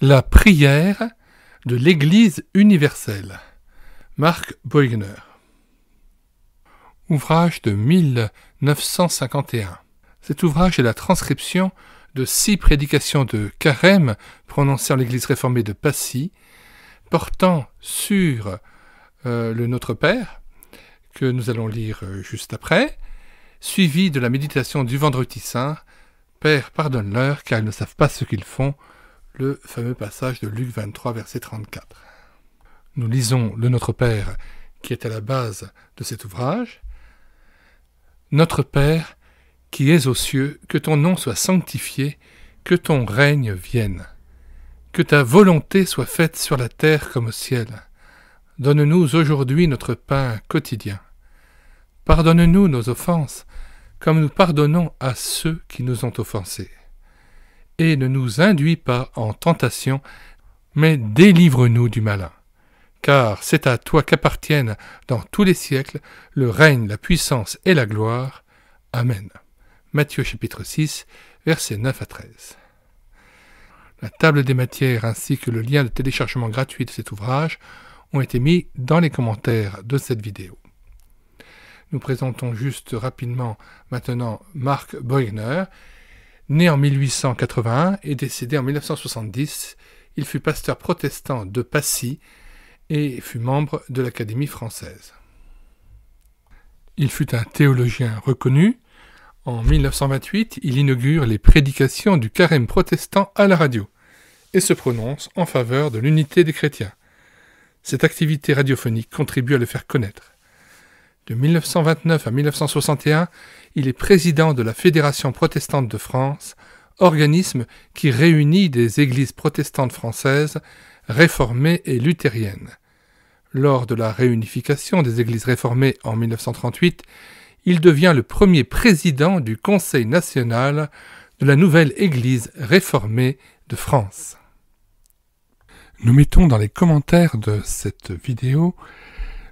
La prière de l'Église universelle. Marc beugner Ouvrage de 1951. Cet ouvrage est la transcription de six prédications de Carême prononcées en l'Église réformée de Passy, portant sur euh, le Notre Père, que nous allons lire euh, juste après, suivi de la méditation du Vendredi Saint. Père, pardonne-leur, car ils ne savent pas ce qu'ils font le fameux passage de Luc 23, verset 34. Nous lisons le Notre Père qui est à la base de cet ouvrage. Notre Père qui es aux cieux, que ton nom soit sanctifié, que ton règne vienne, que ta volonté soit faite sur la terre comme au ciel. Donne-nous aujourd'hui notre pain quotidien. Pardonne-nous nos offenses, comme nous pardonnons à ceux qui nous ont offensés et ne nous induis pas en tentation, mais délivre-nous du malin. Car c'est à toi qu'appartiennent dans tous les siècles le règne, la puissance et la gloire. Amen. Matthieu chapitre 6, versets 9 à 13. La table des matières ainsi que le lien de téléchargement gratuit de cet ouvrage ont été mis dans les commentaires de cette vidéo. Nous présentons juste rapidement maintenant Marc Beugner, Né en 1881 et décédé en 1970, il fut pasteur protestant de Passy et fut membre de l'Académie française. Il fut un théologien reconnu. En 1928, il inaugure les prédications du carême protestant à la radio et se prononce en faveur de l'unité des chrétiens. Cette activité radiophonique contribue à le faire connaître. De 1929 à 1961, il est président de la Fédération protestante de France, organisme qui réunit des églises protestantes françaises, réformées et luthériennes. Lors de la réunification des églises réformées en 1938, il devient le premier président du Conseil national de la nouvelle Église réformée de France. Nous mettons dans les commentaires de cette vidéo